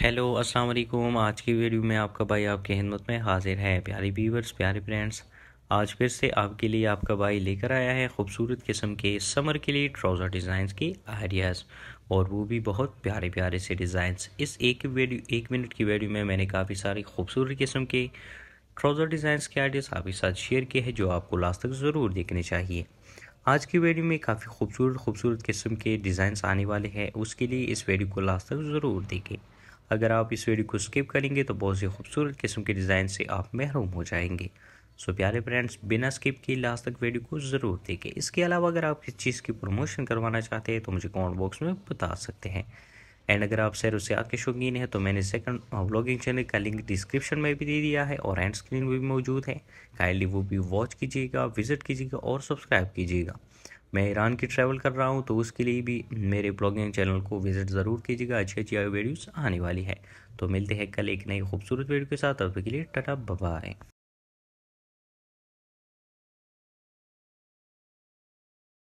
hello अस्सलाम वालेकुम आज की वीडियो में आपका भाई आपके हिम्मत में हाजिर है प्यारे व्यूवर्स प्यारे फ्रेंड्स आज फिर से आपके लिए आपका भाई लेकर आया है खूबसूरत किस्म के समर के लिए ट्राउज़र डिज़ाइंस की आइडियाज़ और वो भी बहुत प्यारे प्यारे से डिज़ाइंस इस एक वीडियो एक मिनट की वीडियो में मैंने काफ़ी सारी खूबसूरत किस्म के ट्राउज़र डिज़ाइंस के आइडियाज़ आपके साथ शेयर किए हैं जो आपको लास्ट तक ज़रूर देखने चाहिए आज की वीडियो में काफ़ी खूबसूरत खूबसूरत किस्म के डिज़ाइंस आने वाले हैं उसके लिए इस वीडियो को लास्ट तक ज़रूर देखें अगर आप इस वीडियो को स्किप करेंगे तो बहुत ही खूबसूरत किस्म के डिज़ाइन से आप महरूम हो जाएंगे सो प्यारे फ्रेंड्स बिना स्किप किए लास्ट तक वीडियो को ज़रूर देखें इसके अलावा अगर आप किस चीज़ की प्रमोशन करवाना चाहते हैं तो मुझे कमेंट बॉक्स में बता सकते हैं एंड अगर आप सैर उसे आपके शौकीन हैं तो मैंने सेकंड व्लॉगिंग चैनल का लिंक डिस्क्रिप्शन में भी दे दिया है और एंड स्क्रीन भी मौजूद है काइंडली वो भी वॉच कीजिएगा विजिट कीजिएगा और सब्सक्राइब कीजिएगा मैं ईरान की ट्रैवल कर रहा हूँ तो उसके लिए भी मेरे ब्लॉगिंग चैनल को विज़िट ज़रूर कीजिएगा अच्छी अच्छी वीडियोज़ आने वाली है तो मिलते हैं कल एक नई खूबसूरत वीडियो के साथ अब के लिए टाटा बाय